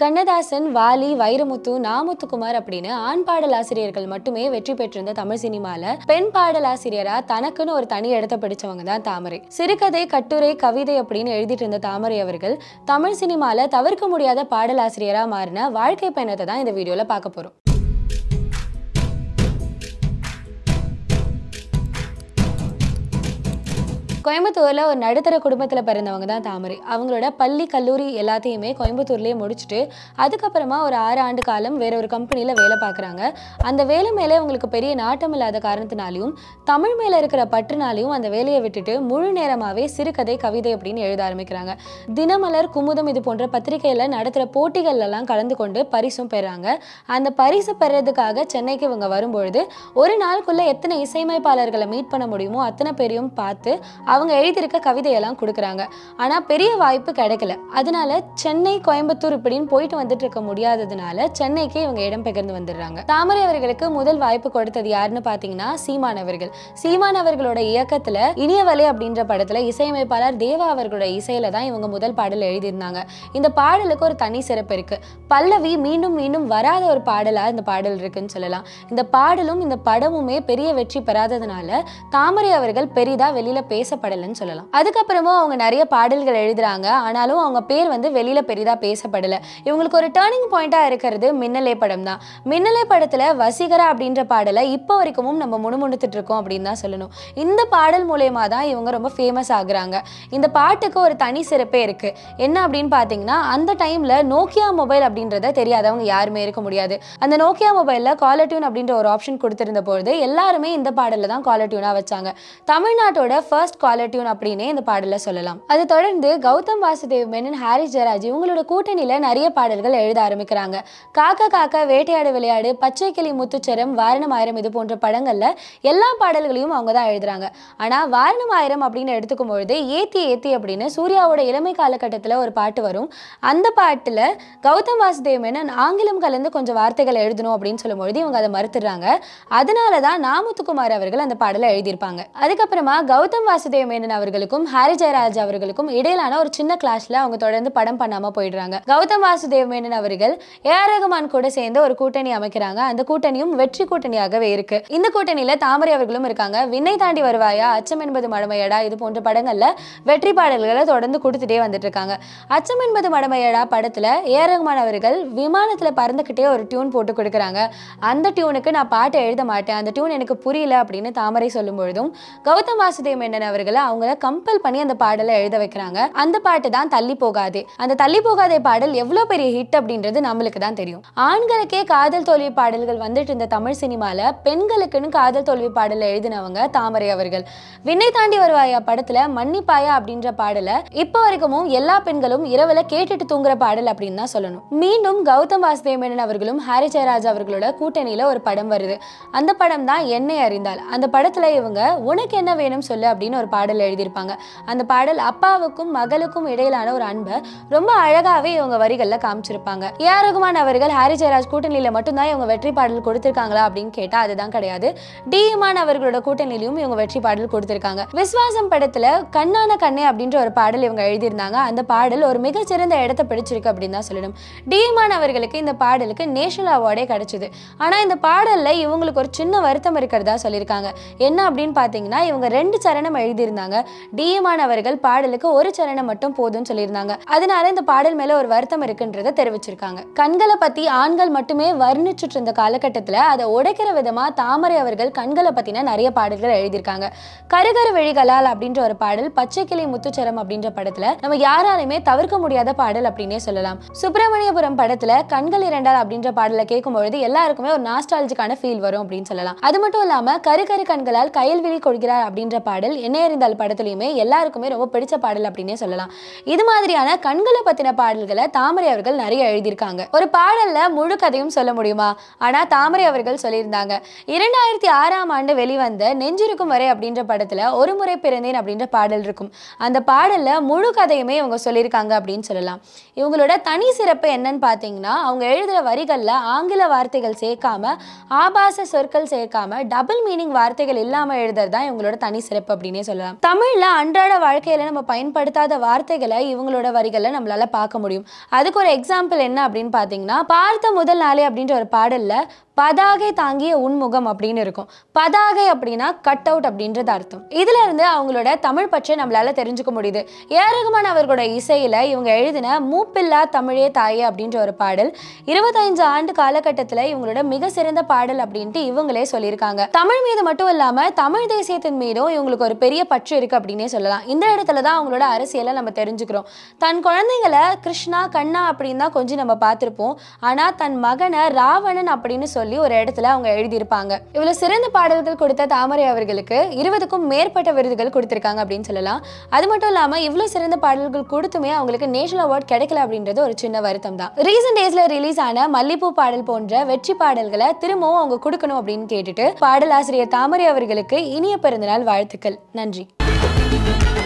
கண்ணதாசன் வாலி வைரமுத்து நாமுத்துக்குமார் அப்படின்னு ஆண் பாடல் ஆசிரியர்கள் மட்டுமே வெற்றி பெற்றிருந்த தமிழ் சினிமால பெண் பாடல் ஆசிரியரா தனக்குன்னு ஒரு தனி இடத்த பிடிச்சவங்க தான் தாமரை சிறுகதை கட்டுரை கவிதை அப்படின்னு எழுதிட்டு இருந்த தாமரை அவர்கள் தமிழ் சினிமால தவிர்க்க முடியாத பாடல் ஆசிரியரா மாறின வாழ்க்கை பயணத்தை தான் இந்த வீடியோல பார்க்க போறோம் கோயம்புத்தூரில் ஒரு நடுத்தர குடும்பத்தில் பிறந்தவங்க தான் தாமரை அவங்களோட பள்ளி கல்லூரி எல்லாத்தையுமே கோயம்புத்தூர்லேயே முடிச்சுட்டு அதுக்கப்புறமா ஒரு ஆறு ஆண்டு காலம் வேற ஒரு கம்பெனியில் வேலை பார்க்குறாங்க அந்த வேலை மேலே அவங்களுக்கு பெரிய நாட்டம் இல்லாத காரணத்தினாலையும் தமிழ் மேலே இருக்கிற பற்றுனாலையும் அந்த வேலையை விட்டுட்டு முழு நேரமாகவே சிறுகதை கவிதை அப்படின்னு எழுத ஆரம்பிக்கிறாங்க தினமலர் குமுதம் இது போன்ற பத்திரிகையில் நடத்துகிற போட்டிகள்லாம் கலந்து கொண்டு பரிசும் பெறாங்க அந்த பரிசு பெறதுக்காக சென்னைக்கு இவங்க வரும்பொழுது ஒரு நாளுக்குள்ளே எத்தனை இசையமைப்பாளர்களை மீட் பண்ண முடியுமோ அத்தனை பேரையும் பார்த்து அவங்க எழுதியிருக்க கவிதையெல்லாம் கொடுக்குறாங்க ஆனால் பெரிய வாய்ப்பு கிடைக்கல அதனால சென்னை கோயம்புத்தூர் இப்படின்னு போயிட்டு வந்துட்டு இருக்க முடியாததுனால சென்னைக்கே இவங்க இடம் பெயர்ந்து வந்துடுறாங்க தாமரை அவர்களுக்கு முதல் வாய்ப்பு கொடுத்தது யாருன்னு பார்த்தீங்கன்னா சீமான் அவர்கள் சீமான் அவர்களோட இயக்கத்தில் இனியவலை அப்படின்ற படத்தில் இசையமைப்பாளர் தேவா அவர்களோட இசையில தான் இவங்க முதல் பாடல் எழுதியிருந்தாங்க இந்த பாடலுக்கு ஒரு தனி சிறப்பு இருக்கு பல்லவி மீண்டும் மீண்டும் வராத ஒரு பாடலாக இந்த பாடல் இருக்குன்னு சொல்லலாம் இந்த பாடலும் இந்த படமுமே பெரிய வெற்றி பெறாததுனால தாமரை அவர்கள் பெரிதாக வெளியில் பேச பேசப்படலைன்னு சொல்லலாம் அதுக்கப்புறமும் அவங்க நிறைய பாடல்கள் எழுதுறாங்க ஆனாலும் அவங்க பேர் வந்து வெளியில் பெரிதா பேசப்படல இவங்களுக்கு ஒரு டேர்னிங் பாயிண்ட்டாக இருக்கிறது மின்னலே படம் தான் மின்னலே படத்தில் வசிகரா அப்படின்ற பாடலை இப்போ வரைக்கும் நம்ம முணுமுணுத்துட்டு இருக்கோம் அப்படின்னு தான் சொல்லணும் இந்த பாடல் மூலயமா தான் இவங்க ரொம்ப ஃபேமஸ் ஆகுறாங்க இந்த பாட்டுக்கு ஒரு தனி சிறப்பே இருக்கு என்ன அப்படின்னு பார்த்தீங்கன்னா அந்த டைமில் நோக்கியா மொபைல் அப்படின்றத தெரியாதவங்க யாருமே இருக்க முடியாது அந்த நோக்கியா மொபைலில் காலர் டியூன் அப்படின்ற ஒரு ஆப்ஷன் கொடுத்துருந்த பொழுது எல்லாருமே இந்த பாடலில் தான் காலர் டியூனா வச்சாங்க தமிழ்நாட்டோட ஃபர்ஸ்ட் பாலட்யூன் அப்படின்னே இந்த பாடல சொல்லலாம் அது தொடர்ந்து கௌதம் வாசுதேவ் மேனன் ஹாரி ஜெராஜ் இவங்களோட கூட்டணியில் நிறைய பாடல்கள் எழுத ஆரம்பிக்கிறாங்க காக்கா காக்கா வேட்டையாடு விளையாடு பச்சை கிளி முத்துச்சரம் வாரணம் ஆயிரம் இது போன்ற படங்களில் எல்லா பாடல்களையும் அவங்க தான் எழுதுறாங்க ஆனால் வாரணம் ஆயிரம் அப்படின்னு எடுத்துக்கும் பொழுது ஏத்தி ஏத்தி அப்படின்னு சூர்யாவோட இளமை காலகட்டத்தில் ஒரு பாட்டு வரும் அந்த பாட்டில் கௌதம் வாசுதேவ் மேனன் ஆங்கிலம் கலந்து கொஞ்சம் வார்த்தைகளை எழுதணும் அப்படின்னு சொல்லும்பொழுது இவங்க அதை மறுத்துடுறாங்க அதனால தான் நாமுத்துக்குமார் அவர்கள் அந்த பாடலை எழுதியிருப்பாங்க அதுக்கப்புறமா கௌதம் வாசுதேவ் சூர்யா மேனன் அவர்களுக்கும் ஹாரி ஜெயராஜ் அவர்களுக்கும் இடையிலான ஒரு சின்ன கிளாஷ்ல அவங்க தொடர்ந்து படம் பண்ணாம போயிடுறாங்க கௌதம் வாசுதேவ் மேனன் அவர்கள் ஏ ஆர் ரகுமான் கூட சேர்ந்து ஒரு கூட்டணி அமைக்கிறாங்க அந்த கூட்டணியும் வெற்றி கூட்டணியாகவே இருக்கு இந்த கூட்டணியில தாமரை அவர்களும் இருக்காங்க விண்ணை தாண்டி வருவாயா அச்சம் என்பது மடமையடா இது போன்ற படங்கள்ல வெற்றி பாடல்களை தொடர்ந்து கொடுத்துட்டே வந்துட்டு இருக்காங்க அச்சம் என்பது மடமையடா படத்துல ஏ ரகுமான் அவர்கள் விமானத்துல பறந்துகிட்டே ஒரு டியூன் போட்டு கொடுக்குறாங்க அந்த டியூனுக்கு நான் பாட்டு எழுத மாட்டேன் அந்த டியூன் எனக்கு புரியல அப்படின்னு தாமரை சொல்லும் பொழுதும் கௌதம் வாசுதேவ் மேனன் அவர்கள் பாடகர்களை அவங்கள கம்பல் பண்ணி அந்த பாடலை எழுத வைக்கிறாங்க அந்த பாட்டு தான் தள்ளி போகாதே அந்த தள்ளி போகாதே பாடல் எவ்வளவு பெரிய ஹிட் அப்படின்றது நம்மளுக்கு தான் தெரியும் ஆண்களுக்கே காதல் தோல்வி பாடல்கள் வந்துட்டு இருந்த தமிழ் சினிமால பெண்களுக்குன்னு காதல் தோல்வி பாடலை எழுதினவங்க தாமரை அவர்கள் விண்ணை தாண்டி வருவாயா படத்துல மன்னிப்பாயா அப்படின்ற பாடலை இப்போ வரைக்கும் எல்லா பெண்களும் இரவுல கேட்டுட்டு தூங்குற பாடல் அப்படின்னு தான் சொல்லணும் மீண்டும் கௌதம் மேனன் அவர்களும் ஹாரி ஜெயராஜ் அவர்களோட கூட்டணியில ஒரு படம் வருது அந்த படம் தான் என்னை அறிந்தால் அந்த படத்துல இவங்க உனக்கு என்ன வேணும் சொல்லு அப்படின்னு ஒரு பாடல் பாடல் எழுதியிருப்பாங்க அந்த பாடல் அப்பாவுக்கும் மகளுக்கும் இடையிலான ஒரு அன்பை ரொம்ப அழகாகவே இவங்க வரிகளில் காமிச்சிருப்பாங்க ஏஆர் ரகுமான் அவர்கள் ஹாரி ஜெயராஜ் கூட்டணியில் மட்டும்தான் இவங்க வெற்றி பாடல் கொடுத்துருக்காங்களா அப்படின்னு கேட்டால் அதுதான் கிடையாது டிஇமான் அவர்களோட கூட்டணியிலையும் இவங்க வெற்றி பாடல் கொடுத்துருக்காங்க விஸ்வாசம் படத்தில் கண்ணான கண்ணே அப்படின்ற ஒரு பாடல் இவங்க எழுதியிருந்தாங்க அந்த பாடல் ஒரு மிகச்சிறந்த இடத்தை பிடிச்சிருக்கு அப்படின்னு தான் சொல்லணும் டிமான் அவர்களுக்கு இந்த பாடலுக்கு நேஷனல் அவார்டே கிடைச்சிது ஆனால் இந்த பாடலில் இவங்களுக்கு ஒரு சின்ன வருத்தம் இருக்கிறதா சொல்லியிருக்காங்க என்ன அப்படின்னு பார்த்தீங்கன்னா இவங்க ரெண்டு சரணம் எழுதி சொல்லியிருந்தாங்க டிஎமான் பாடலுக்கு ஒரு சரணம் மட்டும் போதும்னு சொல்லியிருந்தாங்க அதனால இந்த பாடல் மேல ஒரு வருத்தம் இருக்குன்றதை தெரிவிச்சிருக்காங்க கண்களை பத்தி ஆண்கள் மட்டுமே வர்ணிச்சுட்டு இருந்த காலகட்டத்தில் அதை உடைக்கிற விதமா தாமரை அவர்கள் கண்களை பத்தின நிறைய பாடல்கள் எழுதியிருக்காங்க கருகரு வழிகளால் அப்படின்ற ஒரு பாடல் பச்சை கிளி முத்துச்சரம் அப்படின்ற படத்துல நம்ம யாராலுமே தவிர்க்க முடியாத பாடல் அப்படின்னே சொல்லலாம் சுப்பிரமணியபுரம் படத்துல கண்கள் இரண்டால் அப்படின்ற பாடலை கேட்கும் பொழுது எல்லாருக்குமே ஒரு நாஸ்டாலஜிக்கான ஃபீல் வரும் அப்படின்னு சொல்லலாம் அது மட்டும் இல்லாம கருகரு கண்களால் கையில் விழி கொள்கிறார் அப்படின்ற பாடல் என்ன தல் படத்துலையுமே எல்லாருக்குமே ரொம்ப பிடிச்ச பாடல் அப்படின்னே சொல்லலாம் இது மாதிரியான கண்களை பற்றின பாடல்களை தாமரை அவர்கள் நிறைய எழுதியிருக்காங்க ஒரு பாடலில் முழு கதையும் சொல்ல முடியுமா ஆனால் தாமரை அவர்கள் சொல்லியிருந்தாங்க இரண்டாயிரத்தி ஆறாம் ஆண்டு வெளிவந்த நெஞ்சிருக்கும் வரை அப்படின்ற படத்தில் ஒரு முறை பிறந்தேன் அப்படின்ற பாடல் இருக்கும் அந்த பாடலில் முழு கதையுமே இவங்க சொல்லியிருக்காங்க அப்படின்னு சொல்லலாம் இவங்களோட தனி சிறப்பு என்னன்னு பார்த்தீங்கன்னா அவங்க எழுதுகிற வரிகளில் ஆங்கில வார்த்தைகள் சேர்க்காம ஆபாச சொற்கள் சேர்க்காம டபுள் மீனிங் வார்த்தைகள் இல்லாமல் எழுதுறது தான் இவங்களோட தனி சிறப்பு அப்படின்னே சொல்லலாம் தமிழ்ல அன்றாட வாழ்க்கையில நம்ம பயன்படுத்தாத வார்த்தைகளை இவங்களோட வரிகளை நம்மளால பார்க்க முடியும் அதுக்கு ஒரு எக்ஸாம்பிள் என்ன அப்படின்னு பாத்தீங்கன்னா பார்த்த முதல் நாளே அப்படின்ற ஒரு பாடல்ல பதாகை தாங்கிய உன்முகம் அப்படின்னு இருக்கும் பதாகை அப்படின்னா கட் அவுட் அப்படின்றது அர்த்தம் இதுல இருந்து அவங்களோட தமிழ் பற்றி நம்மளால தெரிஞ்சுக்க முடியுது ஏரகுமான் அவர்களோட இசையில இவங்க எழுதின மூப்பில்லா தமிழே தாயே அப்படின்ற ஒரு பாடல் இருபத்தைந்து ஆண்டு காலகட்டத்தில் இவங்களோட மிக சிறந்த பாடல் அப்படின்ட்டு இவங்களே சொல்லியிருக்காங்க தமிழ் மீது மட்டும் இல்லாம தமிழ் தேசியத்தின் மீதும் இவங்களுக்கு ஒரு பெரிய பற்று இருக்கு அப்படின்னே சொல்லலாம் இந்த இடத்துல தான் அவங்களோட அரசியலை நம்ம தெரிஞ்சுக்கிறோம் தன் குழந்தைங்களை கிருஷ்ணா கண்ணா அப்படின்னு தான் கொஞ்சம் நம்ம பார்த்துருப்போம் ஆனால் தன் மகனை ராவணன் அப்படின்னு சொல்லி சொல்லி ஒரு இடத்துல அவங்க எழுதியிருப்பாங்க இவ்வளவு சிறந்த பாடல்கள் கொடுத்த தாமரை அவர்களுக்கு இருபதுக்கும் மேற்பட்ட விருதுகள் கொடுத்திருக்காங்க அப்படின்னு சொல்லலாம் அது மட்டும் இல்லாம இவ்வளவு சிறந்த பாடல்கள் கொடுத்துமே அவங்களுக்கு நேஷனல் அவார்ட் கிடைக்கல அப்படின்றது ஒரு சின்ன வருத்தம் தான் ரீசென்ட் டேஸ்ல ரிலீஸ் ஆன மல்லிப்பூ பாடல் போன்ற வெற்றி பாடல்களை திரும்பவும் அவங்க கொடுக்கணும் அப்படின்னு கேட்டுட்டு பாடல் ஆசிரியர் தாமரை அவர்களுக்கு இனிய பிறந்தநாள் வாழ்த்துக்கள் நன்றி